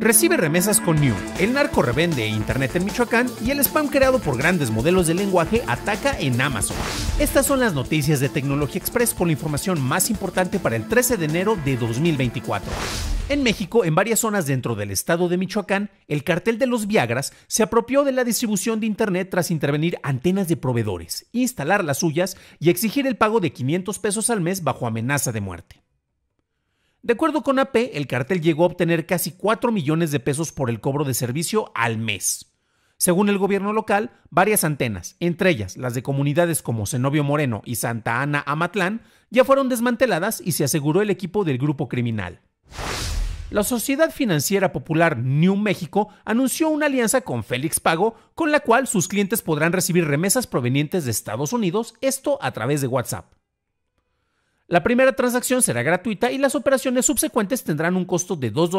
Recibe remesas con New, el narco revende internet en Michoacán y el spam creado por grandes modelos de lenguaje ataca en Amazon. Estas son las noticias de Tecnología Express con la información más importante para el 13 de enero de 2024. En México, en varias zonas dentro del estado de Michoacán, el cartel de los Viagras se apropió de la distribución de Internet tras intervenir antenas de proveedores, instalar las suyas y exigir el pago de 500 pesos al mes bajo amenaza de muerte. De acuerdo con AP, el cartel llegó a obtener casi 4 millones de pesos por el cobro de servicio al mes. Según el gobierno local, varias antenas, entre ellas las de comunidades como Zenobio Moreno y Santa Ana Amatlán, ya fueron desmanteladas y se aseguró el equipo del grupo criminal. La Sociedad Financiera Popular New México anunció una alianza con Félix Pago, con la cual sus clientes podrán recibir remesas provenientes de Estados Unidos, esto a través de WhatsApp. La primera transacción será gratuita y las operaciones subsecuentes tendrán un costo de $2.99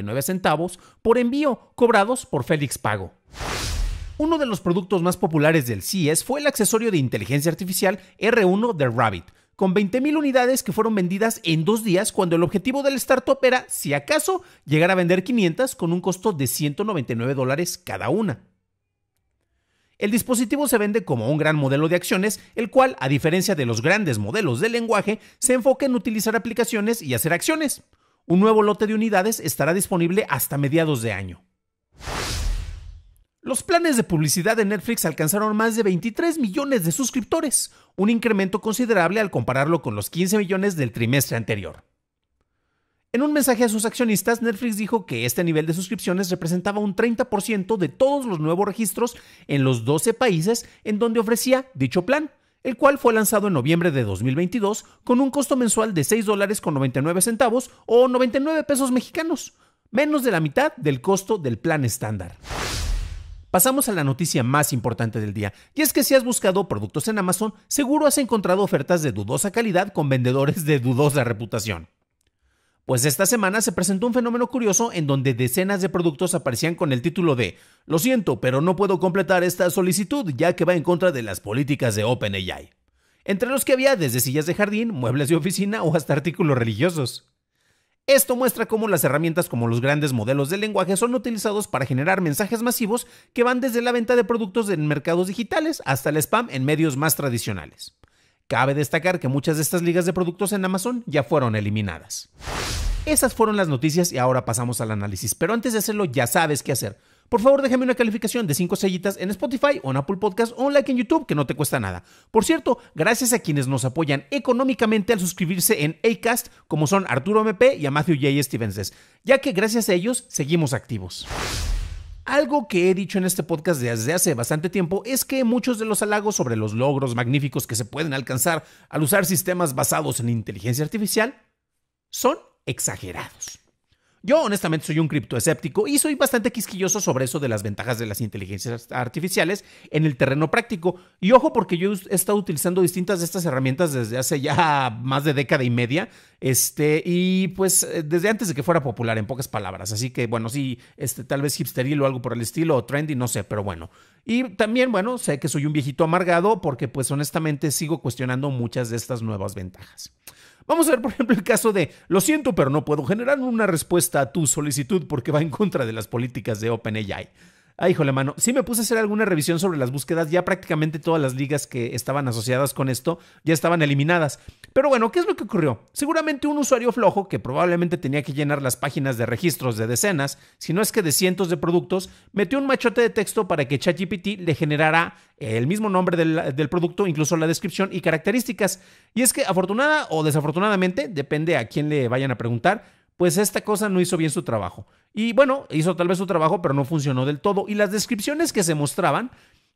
dólares centavos por envío, cobrados por Félix Pago. Uno de los productos más populares del CES fue el accesorio de inteligencia artificial R1 de Rabbit, con 20.000 unidades que fueron vendidas en dos días cuando el objetivo del startup era, si acaso, llegar a vender 500 con un costo de 199 dólares cada una. El dispositivo se vende como un gran modelo de acciones, el cual, a diferencia de los grandes modelos de lenguaje, se enfoca en utilizar aplicaciones y hacer acciones. Un nuevo lote de unidades estará disponible hasta mediados de año. Los planes de publicidad de Netflix alcanzaron más de 23 millones de suscriptores, un incremento considerable al compararlo con los 15 millones del trimestre anterior. En un mensaje a sus accionistas, Netflix dijo que este nivel de suscripciones representaba un 30% de todos los nuevos registros en los 12 países en donde ofrecía dicho plan, el cual fue lanzado en noviembre de 2022 con un costo mensual de $6.99 o 99 pesos mexicanos, menos de la mitad del costo del plan estándar. Pasamos a la noticia más importante del día, y es que si has buscado productos en Amazon, seguro has encontrado ofertas de dudosa calidad con vendedores de dudosa reputación. Pues esta semana se presentó un fenómeno curioso en donde decenas de productos aparecían con el título de Lo siento, pero no puedo completar esta solicitud ya que va en contra de las políticas de OpenAI. Entre los que había desde sillas de jardín, muebles de oficina o hasta artículos religiosos. Esto muestra cómo las herramientas como los grandes modelos de lenguaje son utilizados para generar mensajes masivos que van desde la venta de productos en mercados digitales hasta el spam en medios más tradicionales. Cabe destacar que muchas de estas ligas de productos en Amazon ya fueron eliminadas. Esas fueron las noticias y ahora pasamos al análisis. Pero antes de hacerlo, ya sabes qué hacer. Por favor, déjame una calificación de 5 sellitas en Spotify o en Apple Podcast o un like en YouTube que no te cuesta nada. Por cierto, gracias a quienes nos apoyan económicamente al suscribirse en Acast, como son Arturo MP y a Matthew J. Stevenses, ya que gracias a ellos seguimos activos. Algo que he dicho en este podcast desde hace bastante tiempo es que muchos de los halagos sobre los logros magníficos que se pueden alcanzar al usar sistemas basados en inteligencia artificial son exagerados. Yo honestamente soy un criptoescéptico y soy bastante quisquilloso sobre eso de las ventajas de las inteligencias artificiales en el terreno práctico. Y ojo porque yo he estado utilizando distintas de estas herramientas desde hace ya más de década y media, este, y pues eh, desde antes de que fuera popular, en pocas palabras. Así que bueno, sí, este, tal vez hipsteril o algo por el estilo, o trendy, no sé, pero bueno. Y también, bueno, sé que soy un viejito amargado porque pues honestamente sigo cuestionando muchas de estas nuevas ventajas. Vamos a ver, por ejemplo, el caso de, lo siento, pero no puedo generar una respuesta a tu solicitud porque va en contra de las políticas de OpenAI. Ay, ah, híjole, mano. si me puse a hacer alguna revisión sobre las búsquedas. Ya prácticamente todas las ligas que estaban asociadas con esto ya estaban eliminadas. Pero bueno, ¿qué es lo que ocurrió? Seguramente un usuario flojo que probablemente tenía que llenar las páginas de registros de decenas, si no es que de cientos de productos, metió un machote de texto para que ChatGPT le generara el mismo nombre del, del producto, incluso la descripción y características. Y es que afortunada o desafortunadamente, depende a quién le vayan a preguntar, pues esta cosa no hizo bien su trabajo. Y bueno, hizo tal vez su trabajo, pero no funcionó del todo. Y las descripciones que se mostraban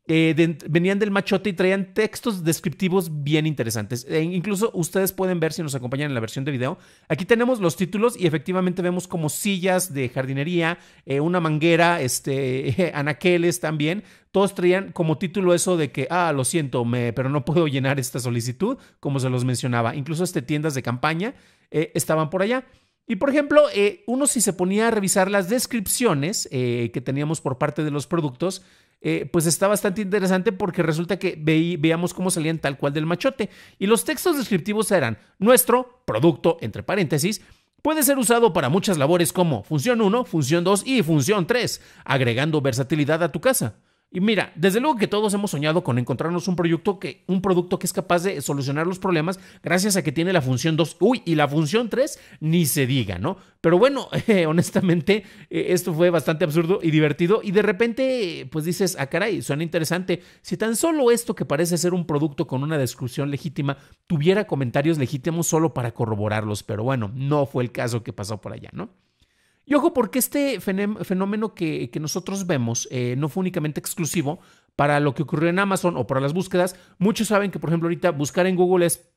eh, venían del machote y traían textos descriptivos bien interesantes. E incluso ustedes pueden ver si nos acompañan en la versión de video. Aquí tenemos los títulos y efectivamente vemos como sillas de jardinería, eh, una manguera, este, anaqueles también. Todos traían como título eso de que, ah, lo siento, me, pero no puedo llenar esta solicitud, como se los mencionaba. Incluso este, tiendas de campaña eh, estaban por allá. Y por ejemplo, eh, uno si se ponía a revisar las descripciones eh, que teníamos por parte de los productos, eh, pues está bastante interesante porque resulta que veíamos cómo salían tal cual del machote. Y los textos descriptivos eran, nuestro producto, entre paréntesis, puede ser usado para muchas labores como función 1, función 2 y función 3, agregando versatilidad a tu casa. Y mira, desde luego que todos hemos soñado con encontrarnos un producto que, un producto que es capaz de solucionar los problemas gracias a que tiene la función 2. Uy, y la función 3 ni se diga, ¿no? Pero bueno, eh, honestamente, eh, esto fue bastante absurdo y divertido. Y de repente, pues dices, ah, caray, suena interesante. Si tan solo esto que parece ser un producto con una descripción legítima tuviera comentarios legítimos solo para corroborarlos. Pero bueno, no fue el caso que pasó por allá, ¿no? Y ojo, porque este fenómeno que, nosotros vemos eh, no fue únicamente exclusivo para lo que ocurrió en Amazon o para las búsquedas. Muchos saben que, por ejemplo, ahorita buscar en Google es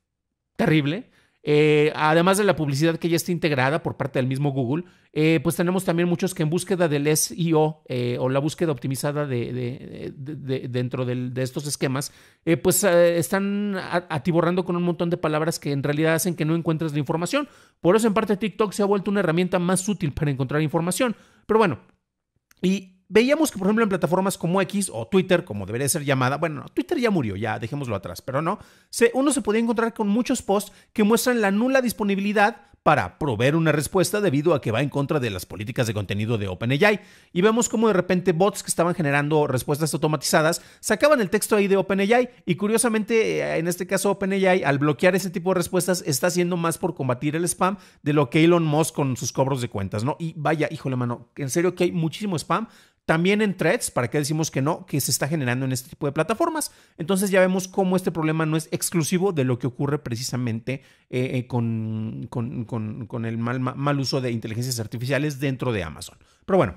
terrible. Eh, además de la publicidad que ya está integrada por parte del mismo Google, eh, pues tenemos también muchos que en búsqueda del SEO eh, o la búsqueda optimizada dentro de estos esquemas, pues están atiborrando con un montón de palabras que en realidad hacen que no encuentres la información. Por eso en parte TikTok se ha vuelto una herramienta más útil para encontrar información. Pero bueno, y Veíamos que, por ejemplo, en plataformas como X o Twitter, como debería ser llamada, bueno, no, Twitter ya murió, ya dejémoslo atrás, pero no, uno se podía encontrar con muchos posts que muestran la nula disponibilidad para proveer una respuesta debido a que va en contra de las políticas de contenido de OpenAI. Y vemos como de repente bots que estaban generando respuestas automatizadas sacaban el texto ahí de OpenAI y curiosamente eh, en este caso OpenAI al bloquear ese tipo de respuestas está haciendo más por combatir el spam de lo que Elon Musk con sus cobros de cuentas, ¿no? Y vaya, híjole mano, en serio que hay muchísimo spam también en threads, ¿para qué decimos que no? Que se está generando en este tipo de plataformas. Entonces ya vemos cómo este problema no es exclusivo de lo que ocurre precisamente eh, eh, con, con, el mal, mal uso de inteligencias artificiales dentro de Amazon. Pero bueno,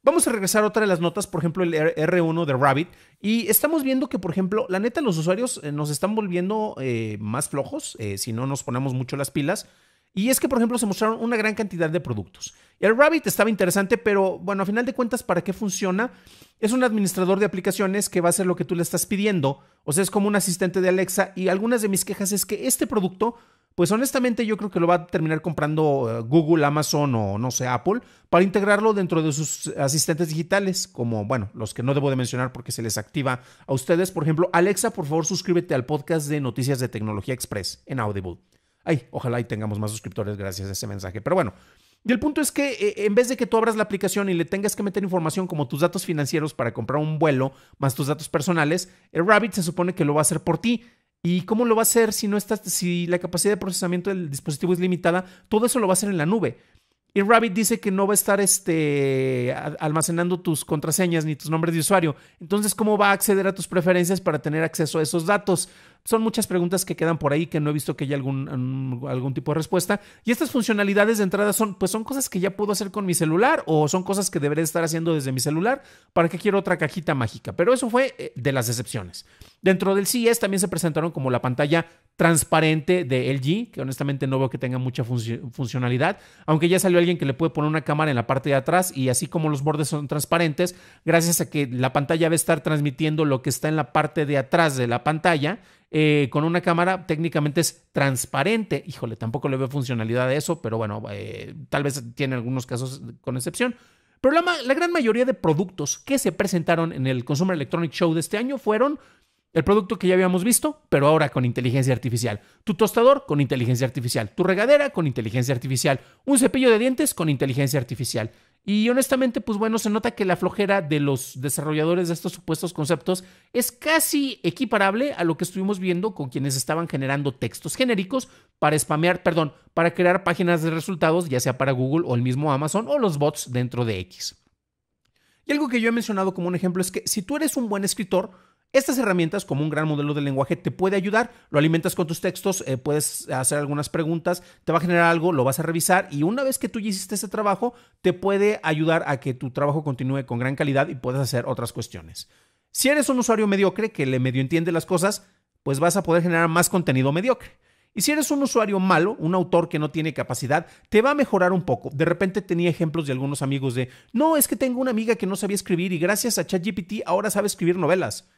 Vamos a regresar a otra de las notas, por ejemplo, el R1 de Rabbit. Y estamos viendo que, por ejemplo, la neta, los usuarios eh, nos están volviendo más flojos si no nos ponemos mucho las pilas. Y es que, por ejemplo, se mostraron una gran cantidad de productos. El Rabbit estaba interesante, pero bueno, a final de cuentas, ¿para qué funciona? Es un administrador de aplicaciones que va a hacer lo que tú le estás pidiendo. O sea, es como un asistente de Alexa. Y algunas de mis quejas es que este producto, pues honestamente yo creo que lo va a terminar comprando eh, Google, Amazon o no sé, Apple, para integrarlo dentro de sus asistentes digitales, como, bueno, los que no debo de mencionar porque se les activa a ustedes. Por ejemplo, Alexa, por favor, suscríbete al podcast de Noticias de Tecnología Express en Audible. Ay, ojalá y tengamos más suscriptores gracias a ese mensaje. Pero bueno, y el punto es que eh, en vez de que tú abras la aplicación y le tengas que meter información como tus datos financieros para comprar un vuelo, más tus datos personales, el Rabbit se supone que lo va a hacer por ti. ¿Y cómo lo va a hacer si, no estás, si la capacidad de procesamiento del dispositivo es limitada? Todo eso lo va a hacer en la nube. Y Rabbit dice que no va a estar este, almacenando tus contraseñas ni tus nombres de usuario. Entonces, ¿cómo va a acceder a tus preferencias para tener acceso a esos datos? son muchas preguntas que quedan por ahí que no he visto que haya algún, algún tipo de respuesta. Y estas funcionalidades de entrada son, pues son cosas que ya puedo hacer con mi celular o son cosas que debería estar haciendo desde mi celular. ¿Para qué quiero otra cajita mágica? Pero eso fue eh, de las decepciones. Dentro del CES también se presentaron como la pantalla transparente de LG, que honestamente no veo que tenga mucha funcionalidad, aunque ya salió alguien que le puede poner una cámara en la parte de atrás y así como los bordes son transparentes, gracias a que la pantalla va a estar transmitiendo lo que está en la parte de atrás de la pantalla, eh, con una cámara técnicamente es transparente. Híjole, tampoco le veo funcionalidad a eso, pero bueno, eh, tal vez tiene algunos casos con excepción. Pero la, la, gran mayoría de productos que se presentaron en el Consumer Electronic Show de este año fueron el producto que ya habíamos visto, pero ahora con inteligencia artificial. Tu tostador con inteligencia artificial. Tu regadera con inteligencia artificial. Un cepillo de dientes con inteligencia artificial. Y honestamente, pues bueno, se nota que la flojera de los desarrolladores de estos supuestos conceptos es casi equiparable a lo que estuvimos viendo con quienes estaban generando textos genéricos para spamear, perdón, para crear páginas de resultados, ya sea para Google o el mismo Amazon o los bots dentro de X. Y algo que yo he mencionado como un ejemplo es que si tú eres un buen escritor, estas herramientas, como un gran modelo de lenguaje, te puede ayudar. Lo alimentas con tus textos, eh, puedes hacer algunas preguntas, te va a generar algo, lo vas a revisar y una vez que tú ya hiciste ese trabajo, te puede ayudar a que tu trabajo continúe con gran calidad y puedas hacer otras cuestiones. Si eres un usuario mediocre que le medio entiende las cosas, pues vas a poder generar más contenido mediocre. Y si eres un usuario malo, un autor que no tiene capacidad, te va a mejorar un poco. De repente tenía ejemplos de algunos amigos de, no, es que tengo una amiga que no sabía escribir y gracias a ChatGPT ahora sabe escribir novelas.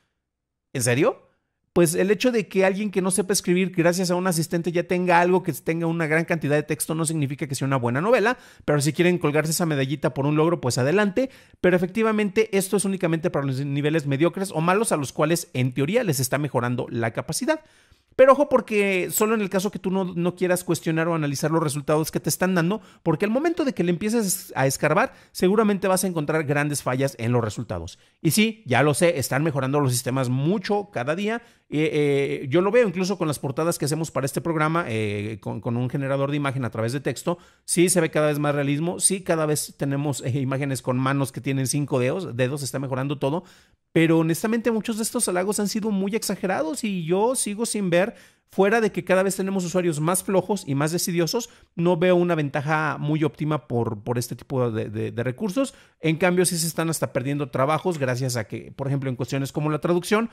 ¿En serio? pues el hecho de que alguien que no sepa escribir gracias a un asistente ya tenga algo que tenga una gran cantidad de texto no significa que sea una buena novela, pero si quieren colgarse esa medallita por un logro, pues adelante, pero efectivamente esto es únicamente para los niveles mediocres o malos a los cuales en teoría les está mejorando la capacidad. Pero ojo porque solo en el caso que tú no, no, quieras cuestionar o analizar los resultados que te están dando, porque al momento de que le empieces a escarbar, seguramente vas a encontrar grandes fallas en los resultados. Y sí, ya lo sé, están mejorando los sistemas mucho cada día eh, yo lo veo incluso con las portadas que hacemos para este programa, eh, con, un generador de imagen a través de texto, sí se ve cada vez más realismo, sí cada vez tenemos eh, imágenes con manos que tienen cinco dedos, dedos, está mejorando todo, pero honestamente muchos de estos halagos han sido muy exagerados y yo sigo sin ver Fuera de que cada vez tenemos usuarios más flojos y más decidiosos, no veo una ventaja muy óptima por, por este tipo de, de, recursos. En cambio, sí se están hasta perdiendo trabajos gracias a que, por ejemplo, en cuestiones como la traducción,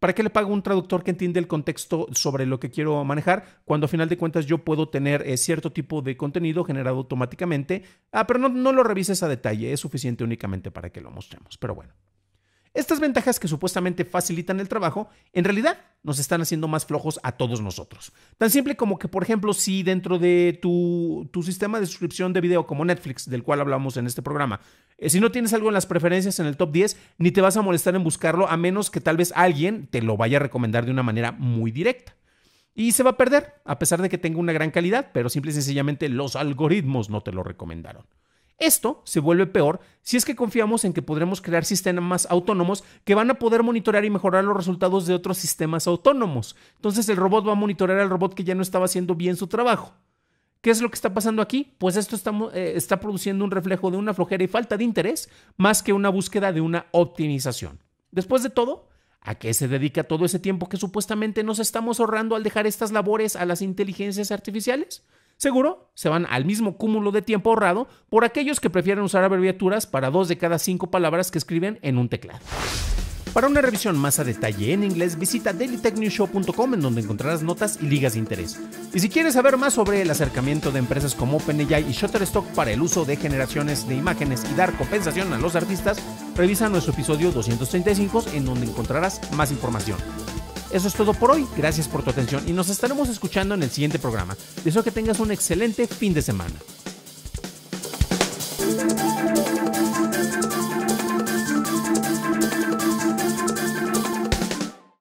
¿Para qué le pago un traductor que entiende el contexto sobre lo que quiero manejar cuando a final de cuentas yo puedo tener eh, cierto tipo de contenido generado automáticamente? Ah, pero no, no lo revises a detalle, es suficiente únicamente para que lo mostremos, pero bueno. Estas ventajas que supuestamente facilitan el trabajo, en realidad nos están haciendo más flojos a todos nosotros. Tan simple como que, por ejemplo, si dentro de tu, sistema de suscripción de video como Netflix, del cual hablamos en este programa, eh, si no tienes algo en las preferencias en el top 10, ni te vas a molestar en buscarlo, a menos que tal vez alguien te lo vaya a recomendar de una manera muy directa. Y se va a perder, a pesar de que tenga una gran calidad, pero simple y sencillamente los algoritmos no te lo recomendaron. Esto se vuelve peor si es que confiamos en que podremos crear sistemas autónomos que van a poder monitorear y mejorar los resultados de otros sistemas autónomos. Entonces el robot va a monitorear al robot que ya no estaba haciendo bien su trabajo. ¿Qué es lo que está pasando aquí? Pues esto está, eh, está produciendo un reflejo de una flojera y falta de interés más que una búsqueda de una optimización. Después de todo, ¿A qué se dedica todo ese tiempo que supuestamente nos estamos ahorrando al dejar estas labores a las inteligencias artificiales? Seguro, se van al mismo cúmulo de tiempo ahorrado por aquellos que prefieren usar abreviaturas para dos de cada cinco palabras que escriben en un teclado. Para una revisión más a detalle en inglés, visita dailytechnewshow.com en donde encontrarás notas y ligas de interés. Y si quieres saber más sobre el acercamiento de empresas como OpenAI y Shutterstock para el uso de generaciones de imágenes y dar compensación a los artistas, revisa nuestro episodio 235 en donde encontrarás más información. Eso es todo por hoy, gracias por tu atención y nos estaremos escuchando en el siguiente programa. Deseo que tengas un excelente fin de semana.